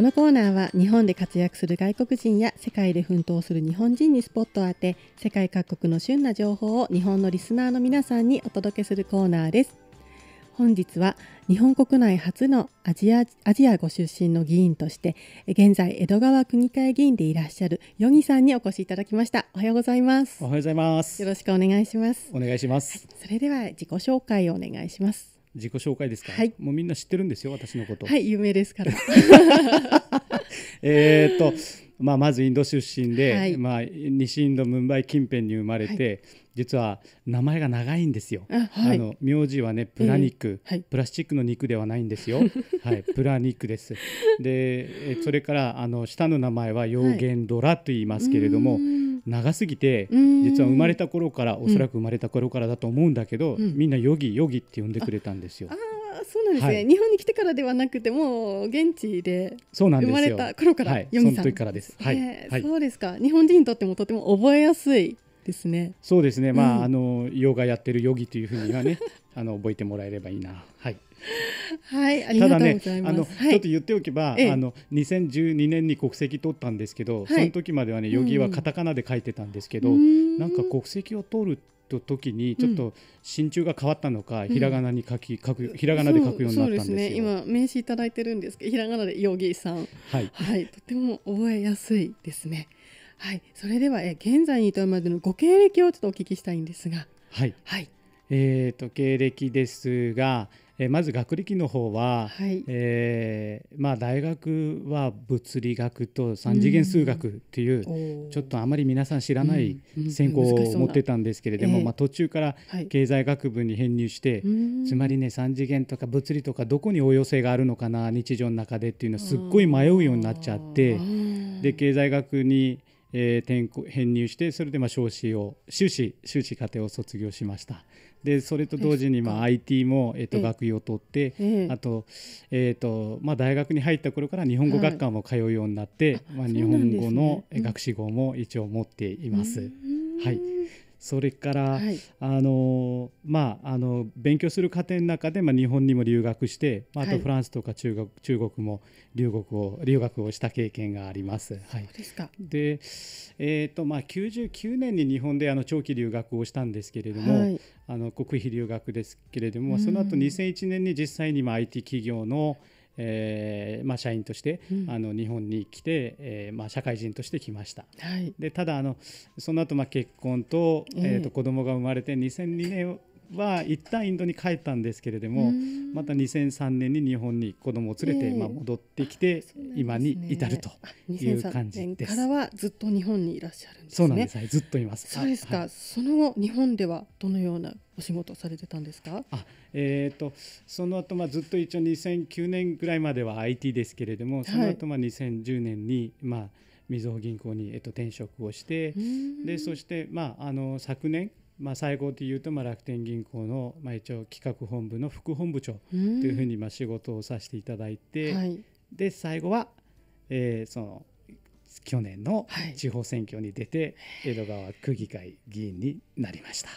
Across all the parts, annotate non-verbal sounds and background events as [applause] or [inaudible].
このコーナーは日本で活躍する外国人や世界で奮闘する日本人にスポットを当て世界各国の旬な情報を日本のリスナーの皆さんにお届けするコーナーです本日は日本国内初のアジアアジアご出身の議員として現在江戸川区議会議員でいらっしゃるヨギさんにお越しいただきましたおはようございますおはようございますよろしくお願いしますお願いします、はい、それでは自己紹介をお願いします自己紹介ですか、はい、もうみんな知ってるんですよ私のことはい有名ですから [laughs] えっとまあまずインド出身で、はい、まあ、西インドムンバイ近辺に生まれて、はい実は名前が長いんですよ。あはい、あの名字はねプラ肉、えーはい、プラスチックの肉ではないんですよ。[laughs] はい、プラ肉です。で、それからあの下の名前は妖言ドラと言いますけれども。はい長すぎて実は生まれた頃からおそらく生まれた頃からだと思うんだけど、うん、みんなヨギヨギって呼んでくれたんですよ。ああそうなんですね、はい、日本に来てからではなくてもう現地で生まれた頃から、はい、ヨギさん、その時からです。はい、えー、そうですか日本人にとってもとても覚えやすいですね。そうですね。まあ、うん、あのヨガやってるヨギというふうにはね、[laughs] あの覚えてもらえればいいな。はい。はい、ありがとうございます。ね、あの、はい、ちょっと言っておけば、ええ、あの2012年に国籍取ったんですけど、はい、その時まではね、ヨギはカタカナで書いてたんですけど、うん、なんか国籍を取ると時にちょっと真鍮が変わったのか、うん、ひらがなに書き書くひらがなで書くようになったんですよ。そうですね。今名刺いただいてるんですけど、ひらがなでヨギさん。はい。はい、とても覚えやすいですね。はい、それではえ現在に至るまでのご経歴をちょっとお聞きしたいんですが。はい、はい、えっ、ー、と経歴ですが、えまず学歴の方は、はい、えー、まあ、大学は物理学と3次元数学っていう、うん、ちょっとあまり皆さん知らない専攻を持ってたんですけれども、うんうんまあ、途中から経済学部に編入して、はい、つまりね3次元とか物理とかどこに応用性があるのかな日常の中でっていうのはすっごい迷うようになっちゃってで経済学にえー、編入してそれでまあ昇進を修士修士課程を卒業しましたでそれと同時にまあ IT も、えと学位を取って、あと,、えとまあ、大学に入った頃から日本語学科も通うようになって、まあ、日本語の学士号も一応持っています。はいそれから、はい、あのまあ、あの勉強する過程の中で、まあ、日本にも留学して、まあ、あとフランスとか中国はい、中国も留学を留学をした経験があります。はい、でえーとまあ、99年に日本であの長期留学をしたんですけれども、はい、あの国費留学ですけれどもその後2001年に実際に、まあ、IT 企業の、えーまあ、社員として、うん、あの日本に来て、えーまあ、社会人として来ました、はい、でただあのその後まあ結婚と,、えー、と子供が生まれて2002年は一旦インドに帰ったんですけれどもまた2003年に日本に子供を連れて、まあ、戻ってきて、今に至るという感じです。からはずっと日本にいらっしゃるんですね。そうなんです、はい、ずっといます。そうですか、はい、その後日本ではどのようなお仕事されてたんですか。あ、えっ、ー、とその後まあずっと一応2009年ぐらいまでは IT ですけれども、その後まあ2010年にまあみずほ銀行にえっと転職をして、でそしてまああの昨年まあ、最高でいうとまあ楽天銀行のまあ一応企画本部の副本部長というふうにまあ仕事をさせていただいて、はい、で最後は、えその去年の地方選挙に出て、江戸川区議会議員になりました。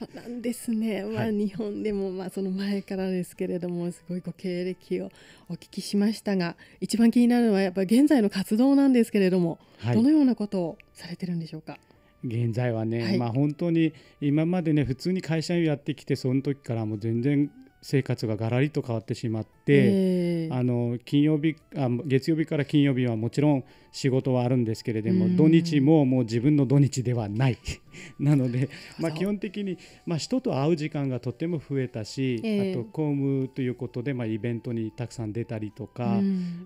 そうなんですね、まあ、日本でもまあその前からですけれどもすごいご経歴をお聞きしましたが一番気になるのはやっぱ現在の活動なんですけれども、はい、どのようなことをされてるんでしょうか。現在はね、はい、まあ、本当に今までね普通に会社員やってきてその時からも全然生活ががらりと変わってしまって、あの金曜日あ月曜日から金曜日はもちろん仕事はあるんですけれども、土日ももう自分の土日ではない [laughs] なので、まあ、基本的に、まあ、人と会う時間がとても増えたし、あと公務ということで、まあ、イベントにたくさん出たりとか、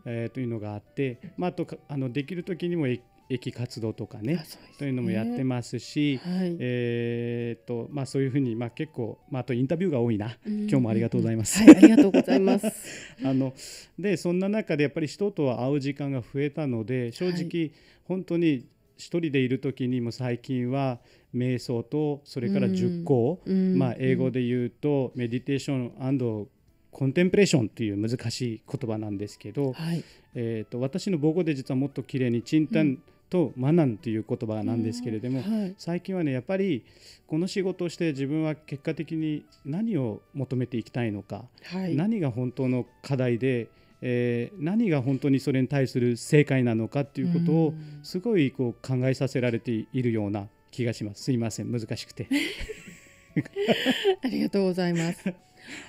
えというのがあって、まあ、あとあのできる時にも駅活動とかね、ね、そういうのもやってますし、はい、えーとまあ、そういうふうに、まあ、結構、まあ、あとインタビューが多いな、今日もありがとうございます。はい、ありがとうございます [laughs] あのでそんな中でやっぱり人とは会う時間が増えたので正直、はい、本当に一人でいる時にも最近は瞑想とそれから熟考、まあ、英語で言うと、メディテーションコンテンプレーションという難しい言葉なんですけど、はい、えーと、私の母語で実はもっと綺麗にチンタうんとマナンという言葉なんですけれども、はい、最近はねやっぱりこの仕事をして自分は結果的に何を求めていきたいのか、はい、何が本当の課題で、えー、何が本当にそれに対する正解なのかということをすごいこう考えさせられているような気がしますすいません難しくて。[laughs] ありがとうございます。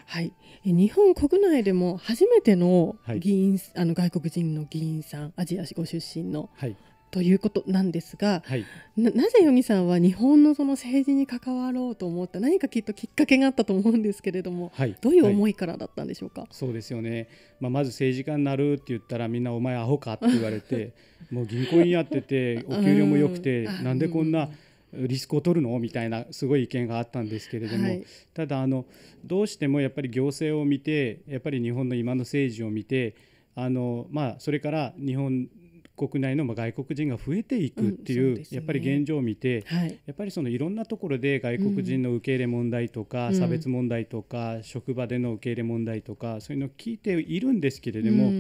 はい、日本国内でも初めての議員、はい、あの外国人の議員さんアジアご出身の、はい、ということなんですが、はい、なぜヨミさんは日本のその政治に関わろうと思った何かきっときっかけがあったと思うんですけれども、はい、どういう思いからだったんでしょうか、はい、そうですよね、まあ、まず政治家になるって言ったらみんなお前アホかって言われて [laughs] もう銀行員やっててお給料も良くて、うなんでこんな。リスクを取るのみたいなすごい意見があったんですけれども、はい、ただあのどうしてもやっぱり行政を見てやっぱり日本の今の政治を見てあの、まあ、それから日本国内の外国人が増えていくっていう,、やっぱり現状を見て、やっぱりそのいろんなところで外国人の受け入れ問題とか、差別問題とか職場での受け入れ問題とかそういうのを聞いているんですけれども、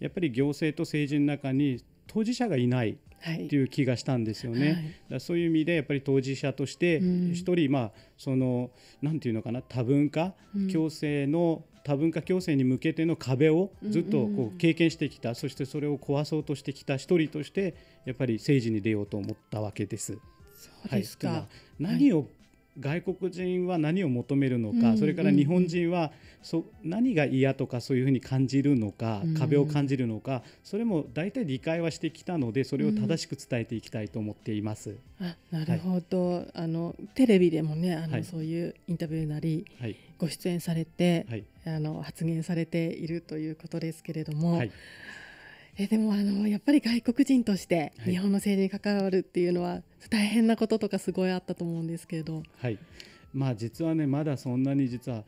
やっぱり行政と政治の中に当事者がいないという気がしたんですよね。はい、だそういう意味でやっぱり当事者として一人、まあそのなんていうのかな多文化共生の、多文化共生に向けての壁をずっとこう経験してきた、うんうん、そしてそれを壊そうとしてきた一人としてやっぱり政治に出ようと思ったわけです。そうですか、はい、何を外国人は何を求めるのか、それから日本人はそ何が嫌とかそういうふうに感じるのか、壁を感じるのかそれも大体理解はしてきたのでそれを正しく伝えていきたいと思っています。あなるほど、はい、あのテレビでもねあの、はい、そういうインタビューなり、はい、ご出演されて、あの発言されているということですけれども。えでもあのやっぱり外国人として日本の政治に関わるっていうのは大変なこととかすごいあったと思うんですけれど。はい、まあ、実はねまだそんなに実は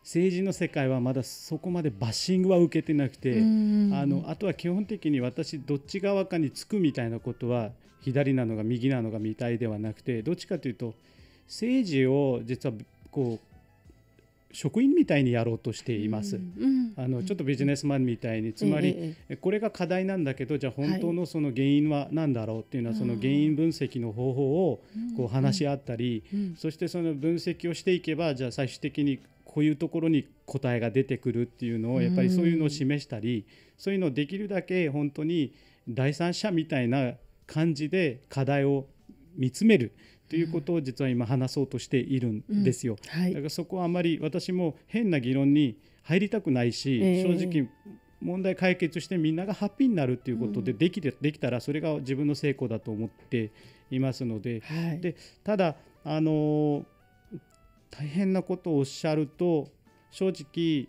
政治の世界はまだそこまでバッシングは受けてなくてあのあとは基本的に私どっち側かにつくみたいなことは左なのが右なのがみたいではなくてどっちかというと政治を実はこう職員みたいにやろうとしています、あのちょっとビジネスマンみたいにつまり、これが課題なんだけどじゃあ本当のその原因は何だろうっていうのは、その原因分析の方法をこう話し合ったり、そしてその分析をしていけばじゃあ最終的にこういうところに答えが出てくるっていうのをやっぱりそういうのを示したり、そういうのをできるだけ本当に第三者みたいな感じで課題を見つめる。ということを実は今話そうとしているんですよ。はい、だからそこはあまり私も変な議論に入りたくないし、えー、正直問題解決してみんながハッピーになるということでできて、できたらそれが自分の成功だと思っていますのではい、でただあの大変なことをおっしゃると正直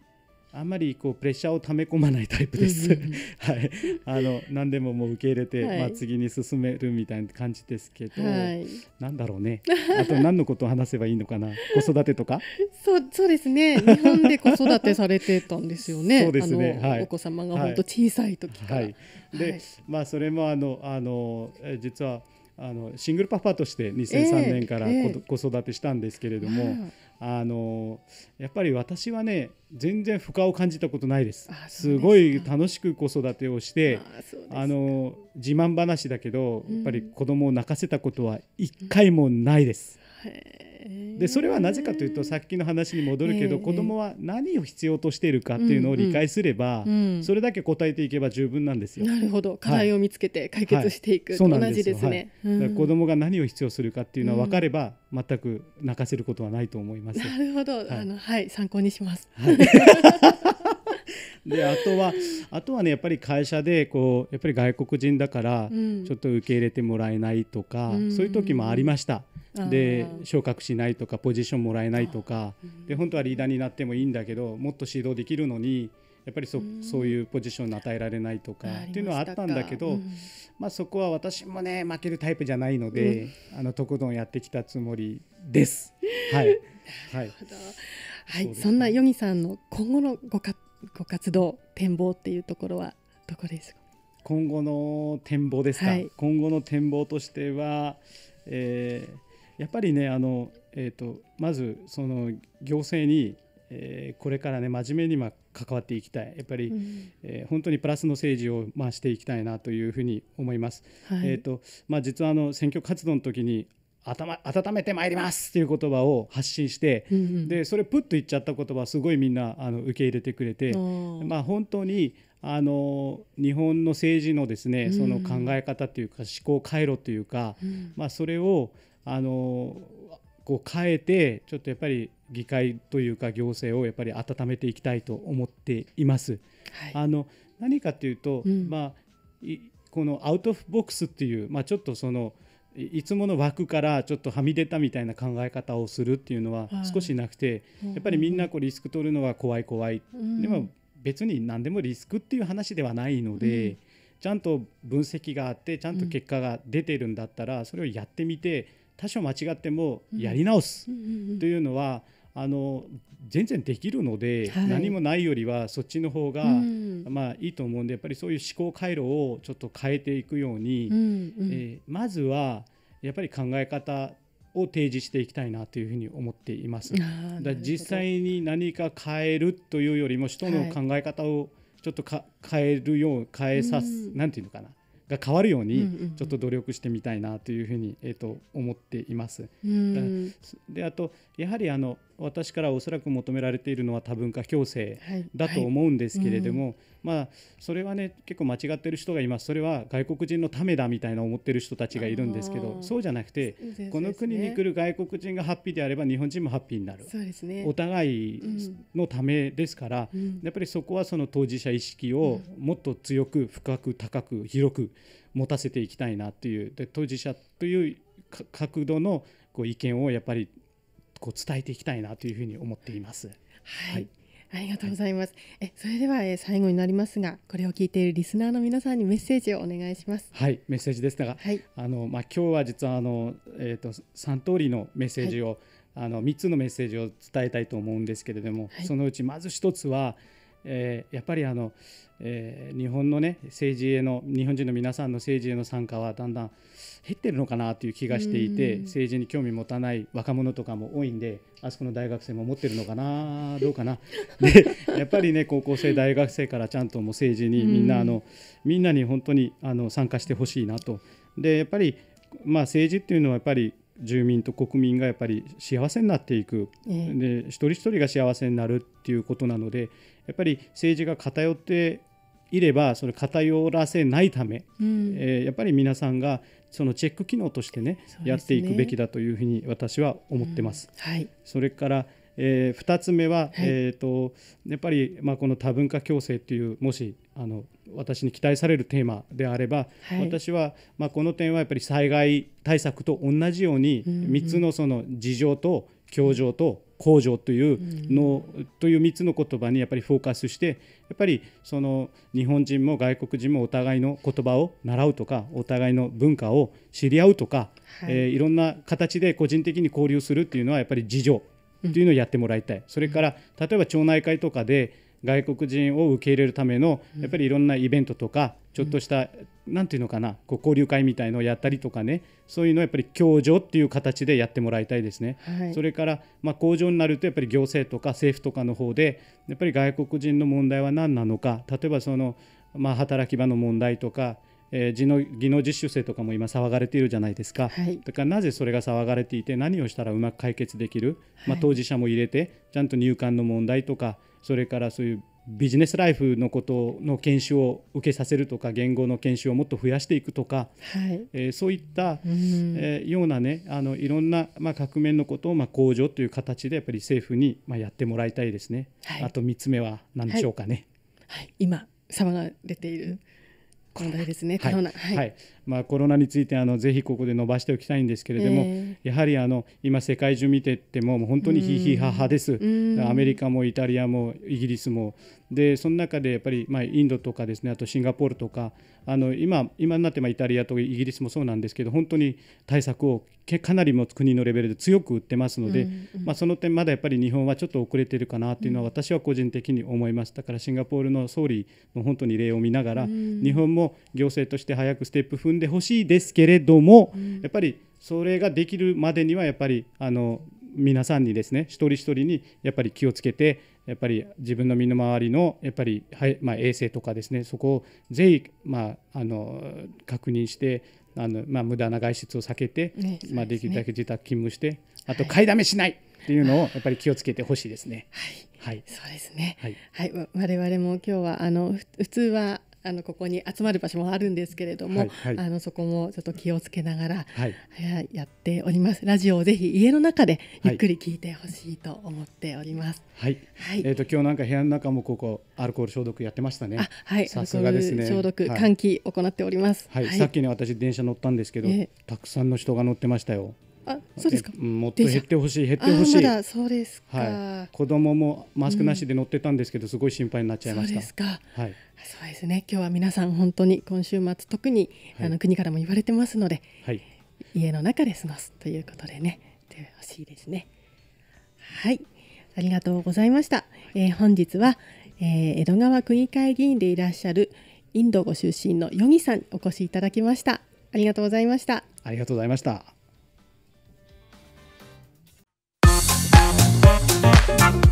あんまりこうプレッシャーをため込まないタイプです。[laughs] はい、あの何でももう受け入れて、はい、まあ次に進めるみたいな感じですけど、はい、なんだろうね。あと何のことを話せばいいのかな。子育てとか。[laughs] そうそうですね。日本で子育てされてたんですよね。そうですね。はい、お子様が本当小さい時から。はい、で、まあそれもあのあの実はあのシングルパパとして2003年から子子育てしたんですけれども。えーあのやっぱり私はね全然負荷を感じたことないですすごい楽しく子育てをしてあの自慢話だけど、うん、やっぱり子供を泣かせたことは一回もないです。うんでそれはなぜかというとさっきの話に戻るけど、えー、子どもは何を必要としているかっていうのを理解すれば、うんうん、それだけ答えていけば十分なんですよ。なるほど課題を見つけて解決していく、はいはい、同じですね。はい子どもが何を必要するかっていうのは分かれば、うん、全く泣かせることはないと思います。なるほど、はい、あのはい参考にします。はいであとはあとはねやっぱり会社でこうやっぱり外国人だからちょっと受け入れてもらえないとか、うん、そういう時もありました。で昇格しないとかポジションもらえないとかで本当はリーダーになってもいいんだけどもっと指導できるのにやっぱりそ,、うそういうポジションを与えられないとかっていうのはあったんだけど、まあ、そこは私もね負けるタイプじゃないので、あのとことんやってきたつもりです。はい、[laughs] はいはいそんなヨギさんの今後のごかご活動展望っていうところはどこですか今後の展望ですか、今後の展望としては、えー、やっぱりねあの、えーと、まずその行政に、えー、これからね真面目にま関わっていきたいやっぱり、うん、えー、本当にプラスの政治をまあしていきたいなというふうに思います。はい、えーとまあ、実はあの選挙活動の時に頭温めてまいりますっていう言葉を発信して、うんうん、でそれプッと言っちゃった言葉すごいみんなあの受け入れてくれて、まあ、本当にあの日本の政治のですね、うん、その考え方というか思考回路というか、うん、まあ、それをあのこう変えてちょっとやっぱり議会というか行政をやっぱり温めていきたいと思っています。はい、あの何かというと、うん、まあ、このアウトオフボックスっていう、まあ、ちょっとそのいつもの枠からちょっとはみ出たみたいな考え方をするっていうのは少しなくて、はい、やっぱりみんなこうリスク取るのは怖い怖い、うん、でも別に何でもリスクっていう話ではないので、うん、ちゃんと分析があってちゃんと結果が出てるんだったら、それをやってみて多少間違ってもやり直すというのは、あの全然できるので、はい、何もないよりはそっちの方が、うん、まあいいと思うんでやっぱりそういう思考回路をちょっと変えていくように、うんうん、えー、まずはやっぱり考え方を提示していきたいなというふうに思っています。だ実際に何か変えるというよりも人の考え方をちょっとか、はい、変えるよう変えさす、うん、なんていうのかなが変わるようにちょっと努力してみたいなというふうに、えー、と思っています。であとやはりあの私からおそらく求められているのは多文化共生だと思うんですけれども、はいはいうん、まあ、それはね結構間違ってる人がいますそれは外国人のためだみたいな思ってる人たちがいるんですけどそうじゃなくて、ね、この国に来る外国人がハッピーであれば日本人もハッピーになる、ね、お互いのためですから、うん、やっぱりそこはその当事者意識をもっと強く深く高く広く持たせていきたいなっていうで当事者という角度のこう意見をやっぱりこう伝えていきたいなというふうに思っています。はい、はいありがとうございます。え、それでは、え最後になりますが、これを聞いているリスナーの皆さんにメッセージをお願いします。はい、メッセージですが、はい、あのまあ今日は実はあのえっ、ー、と三通りのメッセージを、はい、あの三つのメッセージを伝えたいと思うんですけれども、はい、そのうちまず一つはえー、やっぱりあの、えー、日本のね政治への日本人の皆さんの政治への参加はだんだん減ってるのかなという気がしていて、政治に興味持たない若者とかも多いんであそこの大学生も持ってるのかな [laughs] どうかなでやっぱりね高校生大学生からちゃんともう政治にみんなあの、みんなに本当にあの参加してほしいなと。でやっぱりまあ、政治っていうのはやっぱり住民と国民がやっぱり幸せになっていく、えー、で一人一人が幸せになるっていうことなのでやっぱり政治が偏っていればそれ偏らせないため、うん、えー、やっぱり皆さんがそのチェック機能としてね、ね、やっていくべきだというふうに私は思ってます。うん、はい、それからえー、2つ目は、はい、えーと、やっぱり、まあ、この多文化共生というもしあの私に期待されるテーマであれば、はい、私は、まあ、この点はやっぱり災害対策と同じように、う3つのその事情と教情と工場というの、うん、という3つの言葉にやっぱりフォーカスしてやっぱりその日本人も外国人もお互いの言葉を習うとかお互いの文化を知り合うとか、はいえー、いろんな形で個人的に交流するっていうのはやっぱり自助ていうのをやってもらいたい、うん、それから例えば町内会とかで外国人を受け入れるためのやっぱりいろんなイベントとかちょっとしたんていうのかなこう交流会みたいのをやったりとかねそういうのをやっぱり共助っていう形でやってもらいたいですね、はい、それからまあ工場になるとやっぱり行政とか政府とかの方でやっぱり外国人の問題は何なのか例えばその、まあ、働き場の問題とかえー、技能技能実習生とかも今騒がれているじゃないですか、はい、だからなぜそれが騒がれていて何をしたらうまく解決できる、はい、まあ、当事者も入れてちゃんと入管の問題とかそれからそういうビジネスライフのことの研修を受けさせるとか言語の研修をもっと増やしていくとか、はいえー、そういった、うん、えー、ようなねあのいろんな、まあ、革命のことを、まあ、向上という形でやっぱり政府に、まあ、やってもらいたいですね、はい、あと3つ目は何でしょうかね、はい、はい、今様が出ている問題ですね、コロナ。はい、はい、まあ、コロナについてあのぜひここで伸ばしておきたいんですけれども、えー、やはりあの今、世界中見てっても、も本当にひいひいははです、アメリカもイタリアもイギリスも、でその中でやっぱり、まあ、インドとかですねあとシンガポールとかあの今今になってまイタリアとイギリスもそうなんですけど本当に対策をかなりも国のレベルで強く打ってますので、うんうん、まあ、その点まだやっぱり日本はちょっと遅れてるかなというのは私は個人的に思いますだからシンガポールの総理の本当に例を見ながら、うん、日本も行政として早くステップ踏んでほしいですけれども、うん、やっぱりそれができるまでにはやっぱりあの皆さんにですね一人一人にやっぱり気をつけてやっぱり自分の身の回りのやっぱり、はいまあ、衛生とかですねそこをぜひ、まあ、あの確認してあの、まあ、無駄な外出を避けて、ね、まあ、できるだけ自宅勤務して、あと買いだめしないっていうのをやっぱり気をつけてほしいですね。はいはい、そうですね。はい、はい、我々も今日はあの普通はあのここに集まる場所もあるんですけれども、はいはい、あのそこもちょっと気をつけながら、はい、やっております。ラジオをぜひ家の中でゆっくり聞いてほしいと思っております。はい。はい、えっ、ー、と今日なんか部屋の中もここアルコール消毒やってましたね。はい。さすがですね。消毒、換気行っております。はい。さっきね私電車乗ったんですけど、えー、たくさんの人が乗ってましたよ。あそうですかもっと減ってほしい減ってほしい、ま、そうですはい、子供もマスクなしで乗ってたんですけど、うん、すごい心配になっちゃいましたそうはいそうですね今日は皆さん本当に今週末特に、はい、あの国からも言われてますので、はい、家の中で過ごすということでねてほしいですねはいありがとうございました、えー、本日は、えー、江戸川区議会議員でいらっしゃるインドご出身のヨギさんお越しいただきましたありがとうございましたありがとうございました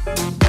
Bye.